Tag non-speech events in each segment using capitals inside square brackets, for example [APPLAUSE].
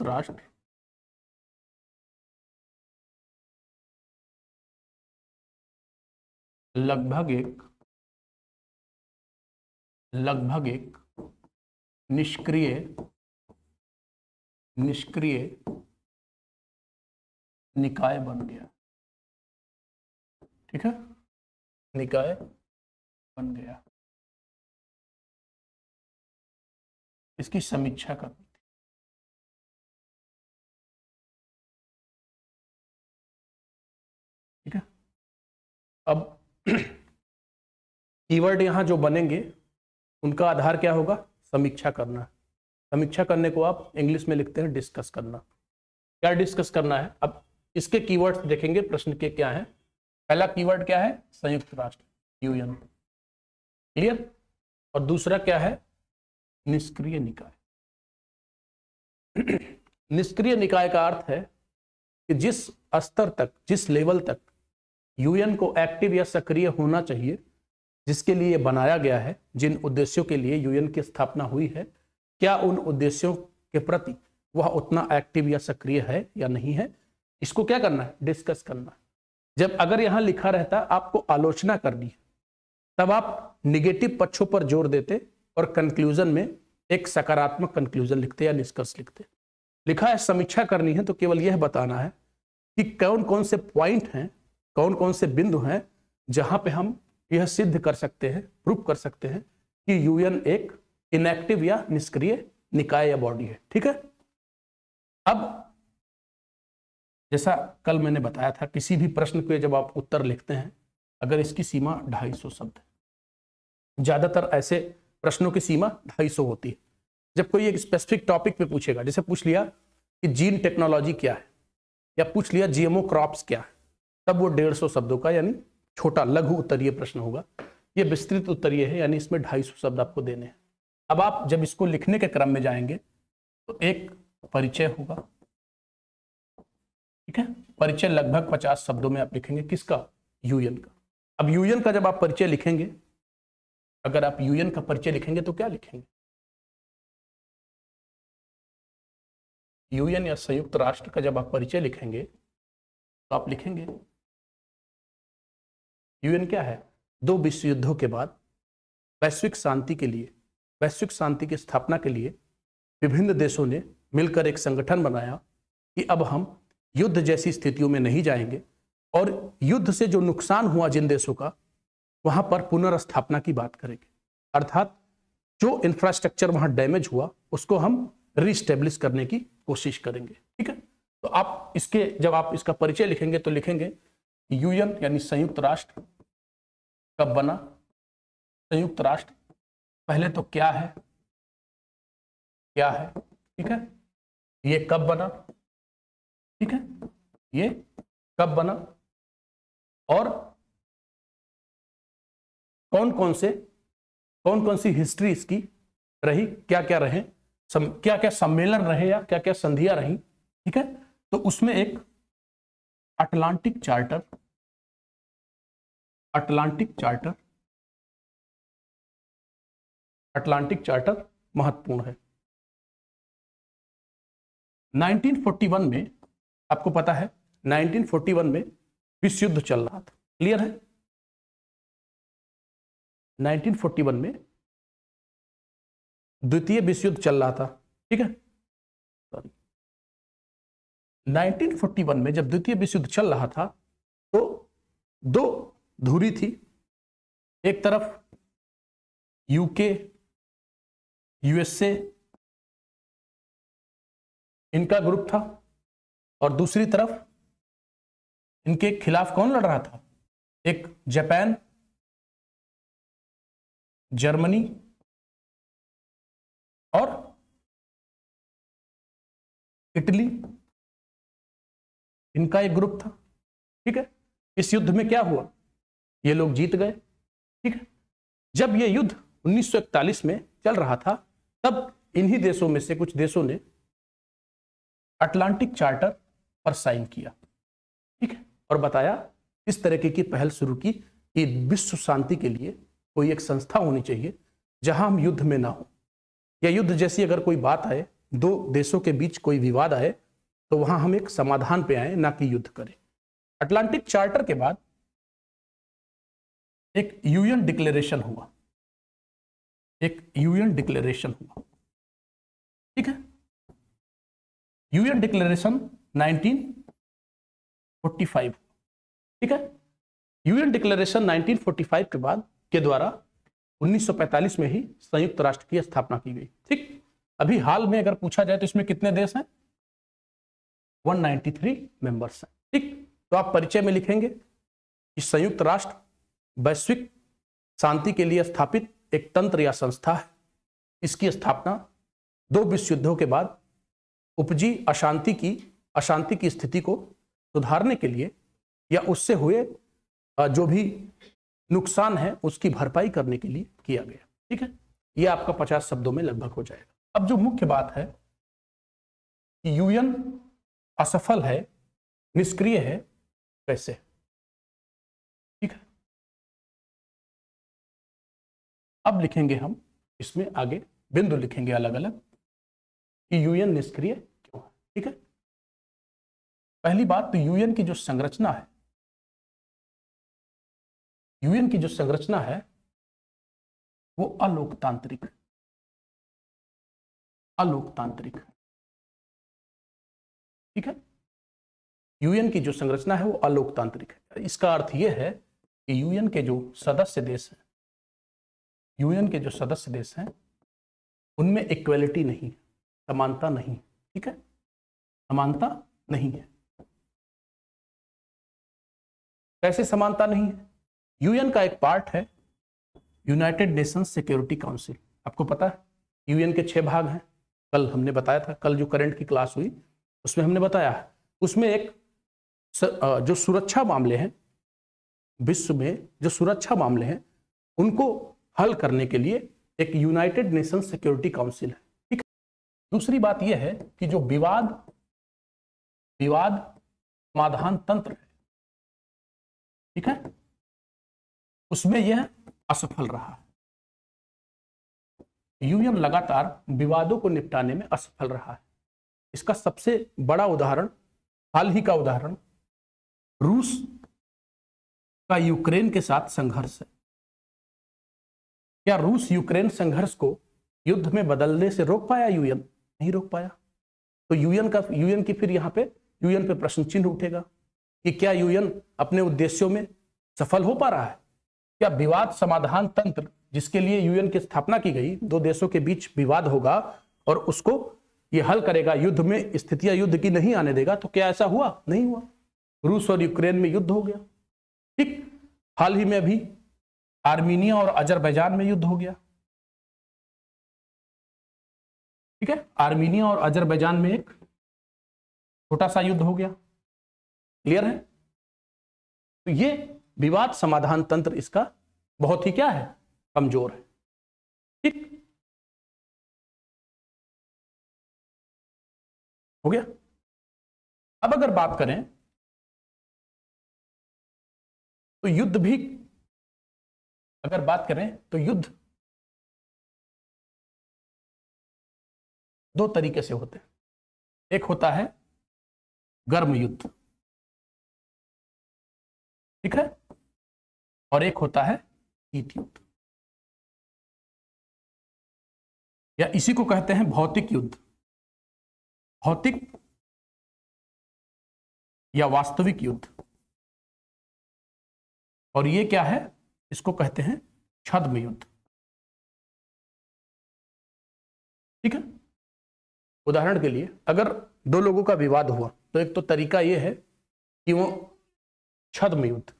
संयुक्त राष्ट्र लगभग एक लगभग एक निष्क्रिय निष्क्रिय निकाय बन गया ठीक है निकाय बन गया इसकी समीक्षा करनी अब कीवर्ड [CLEARS THROAT] यहाँ जो बनेंगे उनका आधार क्या होगा समीक्षा करना समीक्षा करने को आप इंग्लिश में लिखते हैं डिस्कस करना क्या डिस्कस करना है अब इसके कीवर्ड्स देखेंगे प्रश्न के क्या है पहला कीवर्ड क्या है संयुक्त राष्ट्र यूएन क्लियर और दूसरा क्या है निष्क्रिय निकाय [CLEARS THROAT] निष्क्रिय निकाय का अर्थ है कि जिस स्तर तक जिस लेवल तक यूएन को एक्टिव या सक्रिय होना चाहिए जिसके लिए बनाया गया है जिन उद्देश्यों के लिए यूएन की स्थापना हुई है क्या उन उद्देश्यों के प्रति वह उतना एक्टिव या सक्रिय है या नहीं है इसको क्या करना है डिस्कस करना है जब अगर यहां लिखा रहता आपको आलोचना करनी है तब आप निगेटिव पक्षों पर जोर देते और कंक्लूजन में एक सकारात्मक कंक्लूजन लिखते या निष्कर्ष लिखते लिखा है समीक्षा करनी है तो केवल यह बताना है कि कौन कौन से पॉइंट हैं कौन कौन से बिंदु हैं जहां पे हम यह सिद्ध कर सकते हैं प्रूफ कर सकते हैं कि यूएन एक इनएक्टिव या निष्क्रिय निकाय या बॉडी है ठीक है अब जैसा कल मैंने बताया था किसी भी प्रश्न के जब आप उत्तर लिखते हैं अगर इसकी सीमा 250 शब्द है ज़्यादातर ऐसे प्रश्नों की सीमा 250 होती है जब कोई एक स्पेसिफिक टॉपिक पे पूछेगा जैसे पूछ लिया कि जीन टेक्नोलॉजी क्या है या पूछ लिया जीएमओ क्रॉप्स क्या है तब वो डेढ़ सौ शब्दों का यानी छोटा लघु उत्तरीय प्रश्न होगा ये विस्तृत उत्तरीय है यानी इसमें ढाई सौ शब्द आपको देने हैं अब आप जब इसको लिखने के क्रम में जाएंगे तो एक परिचय होगा ठीक है परिचय लगभग पचास शब्दों में आप लिखेंगे किसका यूएन का अब यूएन का जब आप परिचय लिखेंगे अगर आप यूएन का परिचय लिखेंगे तो क्या लिखेंगे यूएन या संयुक्त राष्ट्र का जब आप परिचय लिखेंगे तो आप लिखेंगे यूएन क्या है दो विश्व युद्धों के बाद वैश्विक शांति के लिए वैश्विक शांति की स्थापना के लिए विभिन्न देशों ने मिलकर एक संगठन बनाया कि अब हम युद्ध जैसी स्थितियों में नहीं जाएंगे और युद्ध से जो नुकसान हुआ जिन देशों का वहां पर पुनर्स्थापना की बात करेंगे अर्थात जो इंफ्रास्ट्रक्चर वहां डैमेज हुआ उसको हम रिस्टेब्लिश करने की कोशिश करेंगे ठीक है तो आप इसके जब आप इसका परिचय लिखेंगे तो लिखेंगे यूएन यानी संयुक्त राष्ट्र कब बना संयुक्त राष्ट्र पहले तो क्या है क्या है ठीक है ये कब बना ठीक है ये कब बना और कौन कौन से कौन कौन सी हिस्ट्री इसकी रही क्या क्या रहे सम, क्या क्या सम्मेलन रहे या क्या क्या संधियां रही ठीक है तो उसमें एक Atlantic Charter Atlantic Charter Atlantic Charter महत्वपूर्ण है 1941 में आपको पता है 1941 में विश्व युद्ध चल रहा था क्लियर है 1941 में द्वितीय विश्व युद्ध चल रहा था ठीक है सॉरी 1941 में जब द्वितीय विश्व युद्ध चल रहा था तो दो धुरी थी एक तरफ यूके यूएसए इनका ग्रुप था और दूसरी तरफ इनके खिलाफ कौन लड़ रहा था एक जापान जर्मनी और इटली इनका एक ग्रुप था ठीक है इस युद्ध में क्या हुआ ये लोग जीत गए ठीक है जब ये युद्ध 1941 में चल रहा था तब इन्हीं देशों में से कुछ देशों ने अटलांटिक चार्टर पर साइन किया ठीक है और बताया इस तरीके की पहल शुरू की कि विश्व शांति के लिए कोई एक संस्था होनी चाहिए जहां हम युद्ध में ना हो या युद्ध जैसी अगर कोई बात आए दो देशों के बीच कोई विवाद आए तो वहां हम एक समाधान पे आए ना कि युद्ध करें अटलांटिक चार्टर के बाद एक यूएन डिक्लेरेशन हुआ एक यूएन डिक्लेरेशन हुआ ठीक है यूएन डिक्लेरेशन 1945 ठीक है यूएन डिक्लेरेशन 1945 के बाद के द्वारा 1945 में ही संयुक्त राष्ट्र की स्थापना की गई ठीक अभी हाल में अगर पूछा जाए तो इसमें कितने देश हैं 193 मेंबर्स हैं ठीक तो आप परिचय में लिखेंगे कि संयुक्त राष्ट्र वैश्विक शांति के लिए स्थापित एक तंत्र या संस्था है इसकी स्थापना दो विश्व युद्धों के बाद उपजी अशांति की अशांति की स्थिति को सुधारने के लिए या उससे हुए जो भी नुकसान है उसकी भरपाई करने के लिए किया गया ठीक है यह आपका पचास शब्दों में लगभग हो जाएगा अब जो मुख्य बात है कि यूएन असफल है निष्क्रिय है कैसे है अब लिखेंगे हम इसमें आगे बिंदु लिखेंगे अलग अलग कि यूएन निष्क्रिय क्यों है ठीक है पहली बात तो यूएन की जो संरचना है यूएन की जो संरचना है वो अलोकतांत्रिक अलोकतांत्रिक ठीक है यूएन की जो संरचना है वो अलोकतांत्रिक है इसका अर्थ यह है कि यूएन के जो सदस्य देश हैं यूएन के जो सदस्य देश हैं उनमें इक्वलिटी नहीं है समानता नहीं ठीक है समानता नहीं है कैसे समानता नहीं है यूएन का एक पार्ट है यूनाइटेड नेशन सिक्योरिटी काउंसिल आपको पता है यूएन के छह भाग हैं कल हमने बताया था कल जो करंट की क्लास हुई उसमें हमने बताया उसमें एक जो सुरक्षा मामले हैं विश्व में जो सुरक्षा मामले हैं उनको हल करने के लिए एक यूनाइटेड नेशन सिक्योरिटी काउंसिल है ठीक दूसरी बात यह है कि जो विवाद विवाद समाधान तंत्र है ठीक है उसमें यह असफल रहा यूएम लगातार विवादों को निपटाने में असफल रहा है इसका सबसे बड़ा उदाहरण हाल ही का उदाहरण रूस का यूक्रेन के साथ संघर्ष है क्या रूस यूक्रेन संघर्ष को युद्ध में बदलने से रोक पाया यूएन नहीं रोक पाया तो यूएन का यूएन की फिर यहाँ पे यूएन पे प्रश्न चिन्ह उठेगा कि क्या यूएन अपने उद्देश्यों में सफल हो पा रहा है क्या विवाद समाधान तंत्र जिसके लिए यूएन की स्थापना की गई दो देशों के बीच विवाद होगा और उसको ये हल करेगा युद्ध में स्थितियां युद्ध की नहीं आने देगा तो क्या ऐसा हुआ नहीं हुआ रूस और यूक्रेन में युद्ध हो गया ठीक हाल ही में अभी आर्मीनिया और अजरबैजान में युद्ध हो गया ठीक है आर्मीनिया और अजरबैजान में एक छोटा सा युद्ध हो गया क्लियर है तो ये विवाद समाधान तंत्र इसका बहुत ही क्या है कमजोर है ठीक हो गया अब अगर बात करें तो युद्ध भी अगर बात करें तो युद्ध दो तरीके से होते हैं एक होता है गर्म युद्ध ठीक है और एक होता है शीत युद्ध या इसी को कहते हैं भौतिक युद्ध भौतिक या वास्तविक युद्ध और ये क्या है इसको कहते हैं छद्म युद्ध ठीक है उदाहरण के लिए अगर दो लोगों का विवाद हुआ तो एक तो तरीका यह है कि वो छद्म युद्ध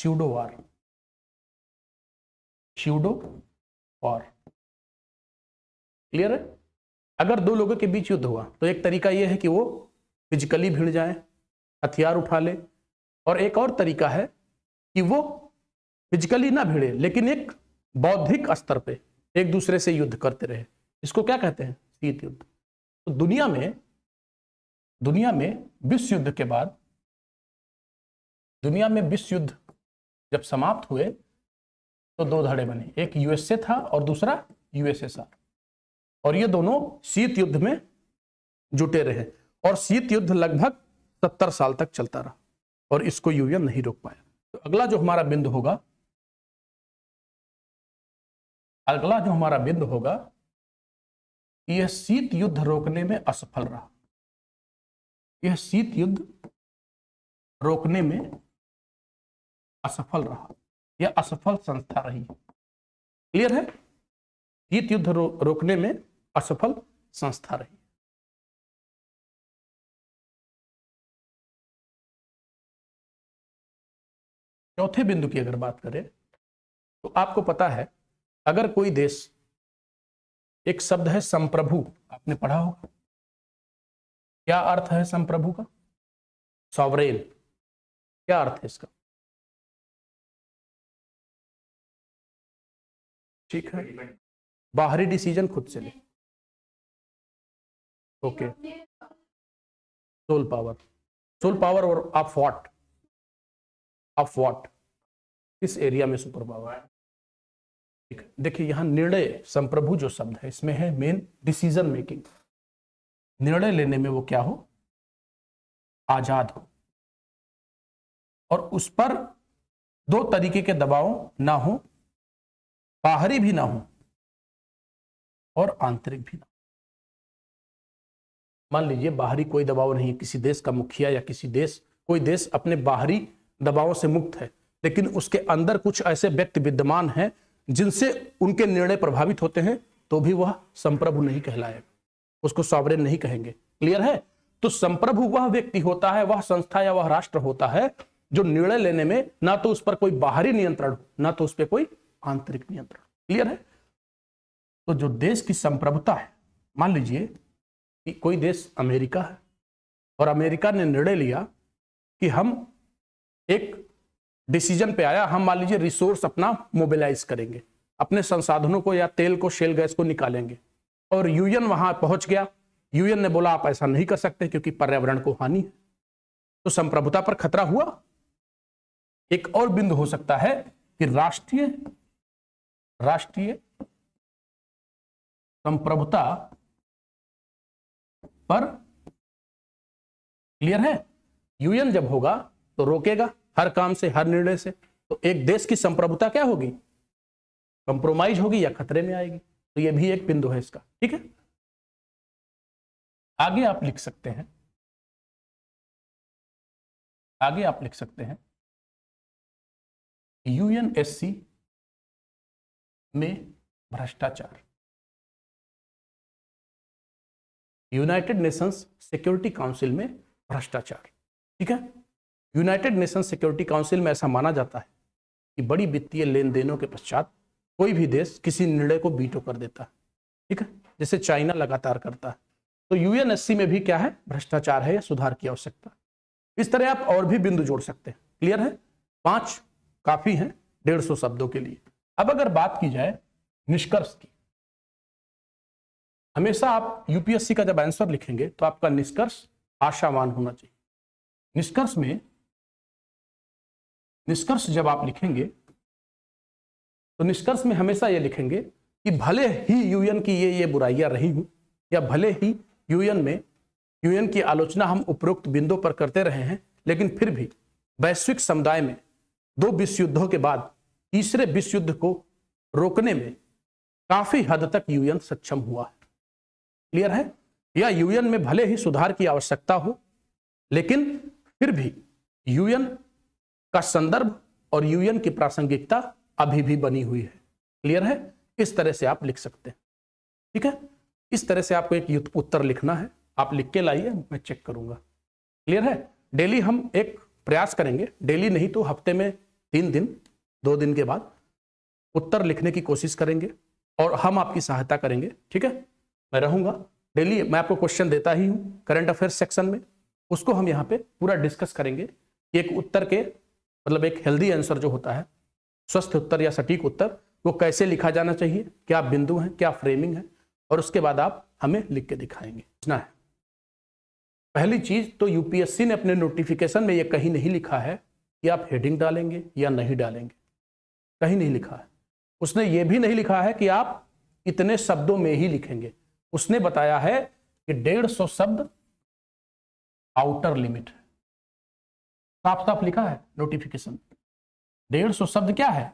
pseudo war pseudo war clear है अगर दो लोगों के बीच युद्ध हुआ तो एक तरीका यह है कि वो फिजिकली भिड़ जाए हथियार उठा ले और एक और तरीका है कि वो फिजिकली ना भिड़े लेकिन एक बौद्धिक स्तर पे एक दूसरे से युद्ध करते रहे इसको क्या कहते हैं शीत युद्ध तो दुनिया में दुनिया में विश्व युद्ध के बाद दुनिया में विश्व युद्ध जब समाप्त हुए तो दो धड़े बने एक यूएसए था और दूसरा यूएसएसआर और ये दोनों शीत युद्ध में जुटे रहे और शीत युद्ध लगभग सत्तर साल तक चलता रहा और इसको यूएन नहीं रोक पाया तो अगला जो हमारा बिंदु होगा अगला जो हमारा बिंदु होगा यह शीत युद्ध रोकने में असफल रहा यह शीत युद्ध रोकने में असफल रहा यह असफल संस्था रही क्लियर है शीत युद्ध रो, रोकने में असफल संस्था रही चौथे बिंदु की अगर बात करें तो आपको पता है अगर कोई देश एक शब्द है संप्रभु आपने पढ़ा होगा क्या अर्थ है संप्रभु का सॉवरेन क्या अर्थ है इसका ठीक है बाहरी डिसीजन खुद से ले okay sole power sole power और ऑफ वॉट ऑफ वॉट किस एरिया में सुपर पावर है देखिए यहां निर्णय संप्रभु जो शब्द है इसमें है मेन डिसीजन मेकिंग निर्णय लेने में वो क्या हो आजाद हो और उस पर दो तरीके के दबाव ना हो बाहरी भी ना हो और आंतरिक भी ना हो मान लीजिए बाहरी कोई दबाव नहीं किसी देश का मुखिया या किसी देश कोई देश अपने बाहरी दबावों से मुक्त है लेकिन उसके अंदर कुछ ऐसे व्यक्ति विद्यमान हैं जिनसे उनके निर्णय प्रभावित होते हैं तो भी वह संप्रभु नहीं कहलाएगा उसको सॉवरेन नहीं कहेंगे क्लियर है तो संप्रभु वह व्यक्ति होता है वह संस्था या वह राष्ट्र होता है जो निर्णय लेने में ना तो उस पर कोई बाहरी नियंत्रण हो ना तो उस पर कोई आंतरिक नियंत्रण क्लियर है तो जो देश की संप्रभुता है मान लीजिए कि कोई देश अमेरिका है और अमेरिका ने निर्णय लिया कि हम एक डिसीजन पे आया हम मान लीजिए रिसोर्स अपना मोबिलाइज करेंगे अपने संसाधनों को या तेल को शेल गैस को निकालेंगे और यूएन वहां पहुंच गया यूएन ने बोला आप ऐसा नहीं कर सकते क्योंकि पर्यावरण को हानि है तो संप्रभुता पर खतरा हुआ एक और बिंदु हो सकता है कि राष्ट्रीय राष्ट्रीय संप्रभुता पर क्लियर है यूएन जब होगा तो रोकेगा हर काम से हर निर्णय से तो एक देश की संप्रभुता क्या होगी कंप्रोमाइज होगी या खतरे में आएगी तो यह भी एक बिंदु है इसका ठीक है आगे आप लिख सकते हैं आगे आप लिख सकते हैं यूएनएससी में भ्रष्टाचार यूनाइटेड नेशंस सिक्योरिटी काउंसिल में भ्रष्टाचार ठीक है यूनाइटेड नेशन सिक्योरिटी काउंसिल में ऐसा माना जाता है कि बड़ी वित्तीय लेन देनों के पश्चात कोई भी देश किसी निर्णय को बीटो कर देता है ठीक है जैसे चाइना लगातार करता है तो यूएनएससी में भी क्या है भ्रष्टाचार है या सुधार की आवश्यकता इस तरह आप और भी बिंदु जोड़ सकते हैं क्लियर है पांच काफी है डेढ़ सौ शब्दों के लिए अब अगर बात की जाए निष्कर्ष की हमेशा आप यूपीएससी का जब आंसर लिखेंगे तो आपका निष्कर्ष आशावान होना चाहिए निष्कर्ष में निष्कर्ष जब आप लिखेंगे तो निष्कर्ष में हमेशा ये लिखेंगे कि भले ही यूएन की ये ये बुराइयां रही हूं या भले ही यूएन में यूएन की आलोचना हम उपरोक्त बिंदु पर करते रहे हैं लेकिन फिर भी वैश्विक समुदाय में दो विश्व युद्धों के बाद तीसरे विश्व युद्ध को रोकने में काफी हद तक यूएन सक्षम हुआ है क्लियर है या यूएन में भले ही सुधार की आवश्यकता हो लेकिन फिर भी यूएन का संदर्भ और यूएन की प्रासंगिकता अभी भी बनी हुई है क्लियर है इस तरह से आप लिख सकते हैं ठीक है इस तरह से आपको एक उत्तर लिखना है आप लिख के लाइए मैं चेक करूंगा क्लियर है डेली हम एक प्रयास करेंगे डेली नहीं तो हफ्ते में तीन दिन दो दिन के बाद उत्तर लिखने की कोशिश करेंगे और हम आपकी सहायता करेंगे ठीक है मैं रहूंगा डेली मैं आपको क्वेश्चन देता ही हूं करंट अफेयर सेक्शन में उसको हम यहाँ पे पूरा डिस्कस करेंगे एक उत्तर के मतलब एक हेल्दी आंसर जो होता है स्वस्थ उत्तर या सटीक उत्तर वो कैसे लिखा जाना चाहिए क्या बिंदु हैं क्या फ्रेमिंग है और उसके बाद आप हमें लिख के दिखाएंगे ना है पहली चीज तो यूपीएससी ने अपने नोटिफिकेशन में ये कहीं नहीं लिखा है कि आप हेडिंग डालेंगे या नहीं डालेंगे कहीं नहीं लिखा है उसने ये भी नहीं लिखा है कि आप इतने शब्दों में ही लिखेंगे उसने बताया है कि डेढ़ सौ शब्द आउटर लिमिट है साफ साफ लिखा है नोटिफिकेशन डेढ़ सौ शब्द क्या है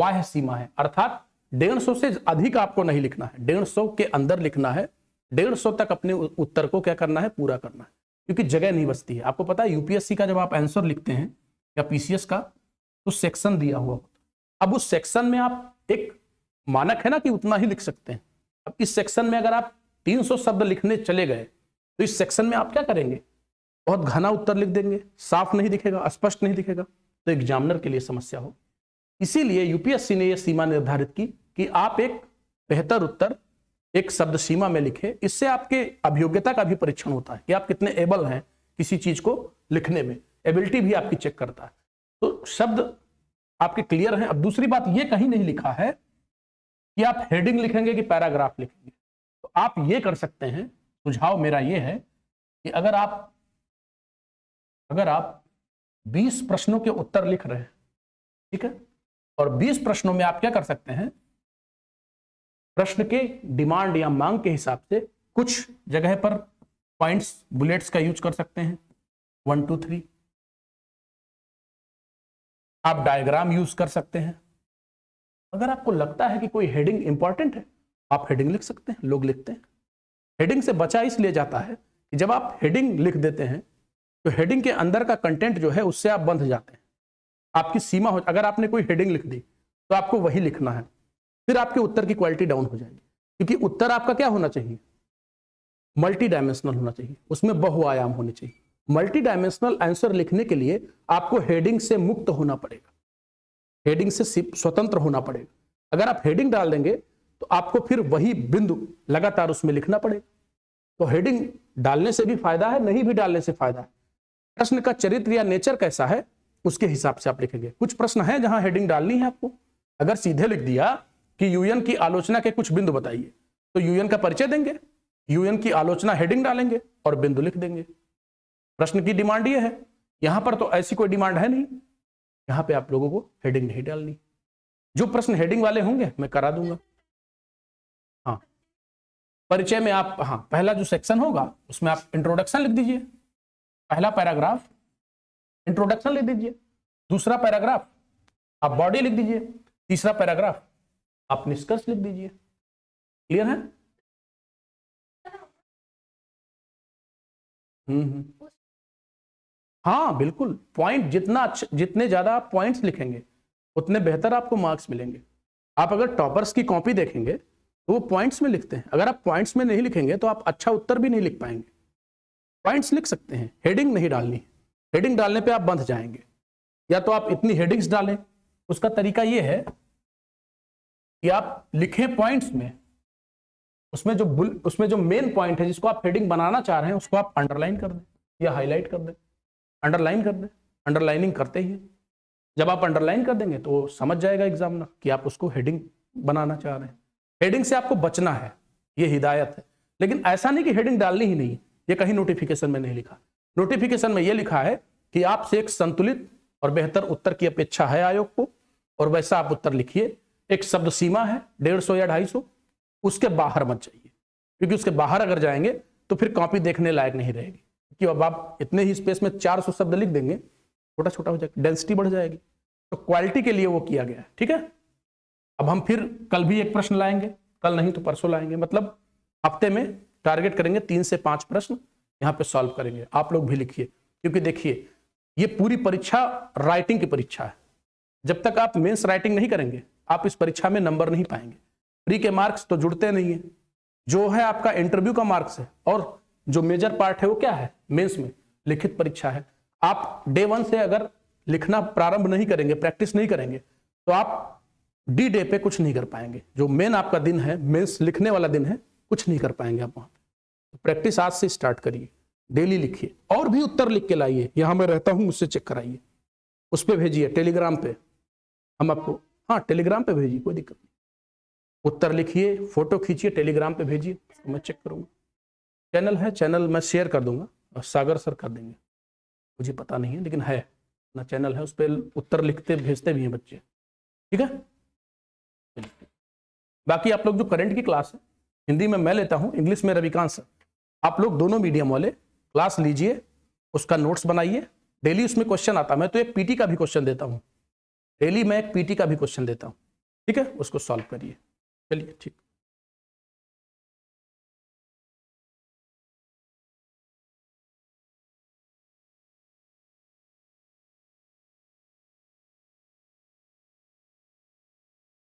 वाह सीमा है अर्थात डेढ़ सौ से अधिक आपको नहीं लिखना है डेढ़ सौ के अंदर लिखना है डेढ़ सौ तक अपने उत्तर को क्या करना है पूरा करना है क्योंकि जगह नहीं बचती है आपको पता है यूपीएससी का जब आप आंसर लिखते हैं या पीसीएस का तो सेक्शन दिया हुआ होता अब उस सेक्शन में आप एक मानक है ना कि उतना ही लिख सकते हैं अब इस सेक्शन में अगर आप सौ शब्द लिखने चले गए तो इस सेक्शन में आप क्या करेंगे बहुत घना उत्तर लिख देंगे साफ नहीं दिखेगा स्पष्ट नहीं दिखेगा तो एग्जामिनर के लिए समस्या हो इसीलिए यूपीएससी ने यह सीमा निर्धारित की कि आप एक बेहतर उत्तर एक शब्द सीमा में लिखे इससे आपके अभियोग्यता का भी परीक्षण होता है कि आप कितने एबल हैं किसी चीज को लिखने में एबिलिटी भी आपकी चेक करता है तो शब्द आपके क्लियर हैं अब दूसरी बात यह कहीं नहीं लिखा है कि आप हेडिंग लिखेंगे कि पैराग्राफ लिखेंगे तो आप ये कर सकते हैं सुझाव मेरा ये है कि अगर आप अगर आप 20 प्रश्नों के उत्तर लिख रहे हैं ठीक है और 20 प्रश्नों में आप क्या कर सकते हैं प्रश्न के डिमांड या मांग के हिसाब से कुछ जगह पर पॉइंट्स बुलेट्स का यूज कर सकते हैं वन टू थ्री आप डायग्राम यूज कर सकते हैं अगर आपको लगता है कि कोई हेडिंग इंपॉर्टेंट है आप हेडिंग लिख सकते हैं लोग लिखते हैं हेडिंग से बचा इसलिए जाता है कि जब आप हेडिंग लिख देते हैं तो हेडिंग के अंदर का कंटेंट जो है उससे आप बंध जाते हैं आपकी सीमा हो अगर आपने कोई हेडिंग लिख दी तो आपको वही लिखना है फिर आपके उत्तर की क्वालिटी डाउन हो जाएगी क्योंकि उत्तर आपका क्या होना चाहिए मल्टी डायमेंशनल होना चाहिए उसमें बहुआयाम होने चाहिए मल्टी डायमेंशनल आंसर लिखने के लिए आपको हेडिंग से मुक्त होना पड़ेगा हेडिंग से स्वतंत्र होना पड़ेगा अगर आप हेडिंग डाल देंगे तो आपको फिर वही बिंदु लगातार उसमें लिखना पड़ेगा तो हेडिंग डालने से भी फायदा है नहीं भी डालने से फायदा है प्रश्न का चरित्र या नेचर कैसा है उसके हिसाब से आप लिखेंगे कुछ प्रश्न है जहां हेडिंग डालनी है आपको अगर सीधे लिख दिया कि यूएन की आलोचना के कुछ बिंदु बताइए तो यूएन का परिचय देंगे यूएन की आलोचना हेडिंग डालेंगे और बिंदु लिख देंगे प्रश्न की डिमांड ये है यहां पर तो ऐसी कोई डिमांड है नहीं यहां पे आप लोगों को हेडिंग नहीं डालनी जो प्रश्न हेडिंग वाले होंगे मैं करा दूंगा हाँ परिचय में आप हाँ पहला जो सेक्शन होगा उसमें आप इंट्रोडक्शन लिख दीजिए पहला पैराग्राफ इंट्रोडक्शन लिख दीजिए दूसरा पैराग्राफ आप बॉडी लिख दीजिए तीसरा पैराग्राफ आप निष्कर्ष लिख दीजिए क्लियर है हम्म, हम्म। हाँ बिल्कुल पॉइंट जितना अच्छा जितने ज्यादा आप पॉइंट्स लिखेंगे उतने बेहतर आपको मार्क्स मिलेंगे आप अगर टॉपर्स की कॉपी देखेंगे तो वो पॉइंट्स में लिखते हैं अगर आप पॉइंट्स में नहीं लिखेंगे तो आप अच्छा उत्तर भी नहीं लिख पाएंगे पॉइंट्स लिख सकते हैं हेडिंग नहीं डालनी हेडिंग डालने पे आप बंध जाएंगे या तो आप इतनी हेडिंग्स डालें उसका तरीका ये है कि आप लिखें पॉइंट्स में उसमें जो बुल उसमें जो मेन पॉइंट है जिसको आप हेडिंग बनाना चाह रहे हैं उसको आप अंडरलाइन कर दें या हाईलाइट कर दें अंडरलाइन कर दें अंडरलाइनिंग करते ही जब आप अंडरलाइन कर देंगे तो समझ जाएगा एग्जाम कि आप उसको हेडिंग बनाना चाह रहे हैं हेडिंग से आपको बचना है ये हिदायत है लेकिन ऐसा नहीं कि हेडिंग डालनी ही नहीं ये कहीं नोटिफिकेशन में नहीं लिखा नोटिफिकेशन में ये लिखा है कि आपसे एक संतुलित और बेहतर उत्तर की अपेक्षा है आयोग को और वैसा आप उत्तर लिखिए एक शब्द सीमा है डेढ़ सौ या ढाई सौ उसके बाहर मत जाइए क्योंकि उसके बाहर अगर जाएंगे तो फिर कॉपी देखने लायक नहीं रहेगी क्योंकि अब आप इतने ही स्पेस में 400 शब्द लिख देंगे छोटा छोटा हो जाएगा डेंसिटी बढ़ जाएगी तो क्वालिटी के लिए वो किया गया है ठीक है अब हम फिर कल भी एक प्रश्न लाएंगे कल नहीं तो परसों लाएंगे मतलब हफ्ते में टारगेट करेंगे तीन से पांच प्रश्न यहाँ पे सॉल्व करेंगे आप लोग भी लिखिए क्योंकि देखिए ये पूरी परीक्षा राइटिंग की परीक्षा है जब तक आप मेंस राइटिंग नहीं करेंगे आप इस परीक्षा में नंबर नहीं पाएंगे प्री के मार्क्स तो जुड़ते नहीं है जो है आपका इंटरव्यू का मार्क्स है और जो मेजर पार्ट है वो क्या है मेंस में लिखित परीक्षा है आप डे वन से अगर लिखना प्रारंभ नहीं करेंगे प्रैक्टिस नहीं करेंगे तो आप डी डे पे कुछ नहीं कर पाएंगे जो मेन आपका दिन है मेन्स लिखने वाला दिन है कुछ नहीं कर पाएंगे आप वहाँ तो प्रैक्टिस आज से स्टार्ट करिए डेली लिखिए और भी उत्तर लिख के लाइए यहाँ मैं रहता हूँ उससे चेक कराइए उस पर भेजिए टेलीग्राम पे हम आपको हाँ टेलीग्राम पे भेजिए कोई दिक्कत नहीं उत्तर लिखिए फोटो खींचिए टेलीग्राम पे भेजिए तो मैं चेक करूँगा चैनल है चैनल मैं शेयर कर दूंगा और सागर सर कर देंगे मुझे पता नहीं है लेकिन है ना चैनल है उस पर उत्तर लिखते भेजते भी हैं बच्चे ठीक है बाकी आप लोग जो करंट की क्लास है हिंदी में मैं लेता हूँ इंग्लिश में रविकांत सर आप लोग दोनों मीडियम वाले क्लास लीजिए उसका नोट्स बनाइए डेली उसमें क्वेश्चन आता मैं तो एक पीटी का भी क्वेश्चन देता हूँ डेली मैं एक पीटी का भी क्वेश्चन देता हूँ ठीक है उसको सॉल्व करिए चलिए ठीक